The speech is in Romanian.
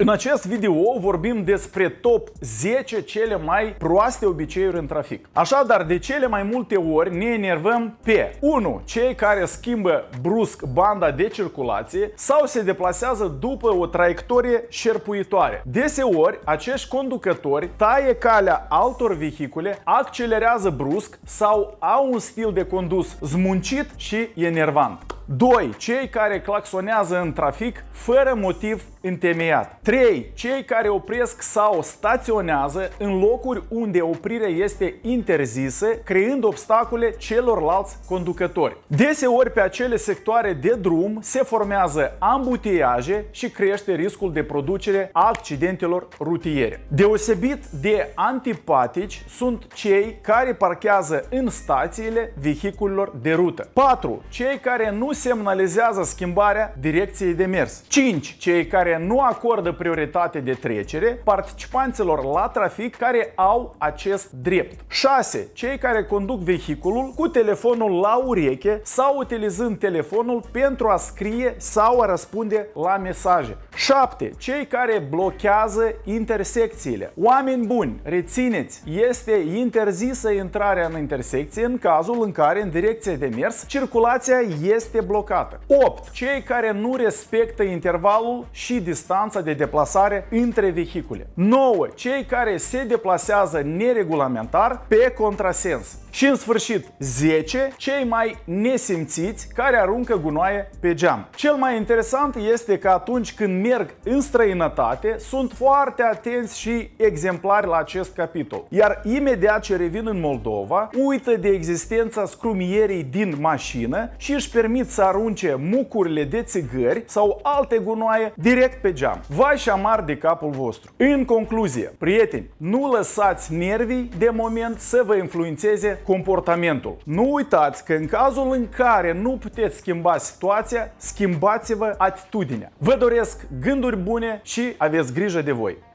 În acest video vorbim despre top 10 cele mai proaste obiceiuri în trafic. Așadar, de cele mai multe ori ne enervăm pe 1. Cei care schimbă brusc banda de circulație sau se deplasează după o traiectorie șerpuitoare. Deseori, acești conducători taie calea altor vehicule, accelerează brusc sau au un stil de condus zmuncit și enervant. 2. Cei care claxonează în trafic fără motiv întemeiat. 3. Cei care opresc sau staționează în locuri unde oprirea este interzisă, creând obstacole celorlalți conducători. Deseori pe acele sectoare de drum se formează ambuteiaje și crește riscul de producere a accidentelor rutiere. Deosebit de antipatici sunt cei care parchează în stațiile vehiculelor de rută. 4. Cei care nu semnalizează schimbarea direcției de mers. 5. Cei care nu acordă prioritate de trecere participanților la trafic care au acest drept. 6. Cei care conduc vehiculul cu telefonul la ureche sau utilizând telefonul pentru a scrie sau a răspunde la mesaje. 7. Cei care blochează intersecțiile. Oameni buni, rețineți, este interzisă intrarea în intersecție în cazul în care în direcție de mers circulația este blocată. 8. Cei care nu respectă intervalul și distanța de deplasare între vehicule. 9. Cei care se deplasează neregulamentar pe contrasens. Și în sfârșit, 10. Cei mai nesimțiți care aruncă gunoaie pe geam. Cel mai interesant este că atunci când merg în străinătate, sunt foarte atenți și exemplari la acest capitol. Iar imediat ce revin în Moldova, uită de existența scrumierii din mașină și își permit să arunce mucurile de țigări sau alte gunoaie direct pe geam. Vai și amar de capul vostru. În concluzie, prieteni, nu lăsați nervii de moment să vă influențeze comportamentul. Nu uitați că în cazul în care nu puteți schimba situația, schimbați-vă atitudinea. Vă doresc gânduri bune și aveți grijă de voi!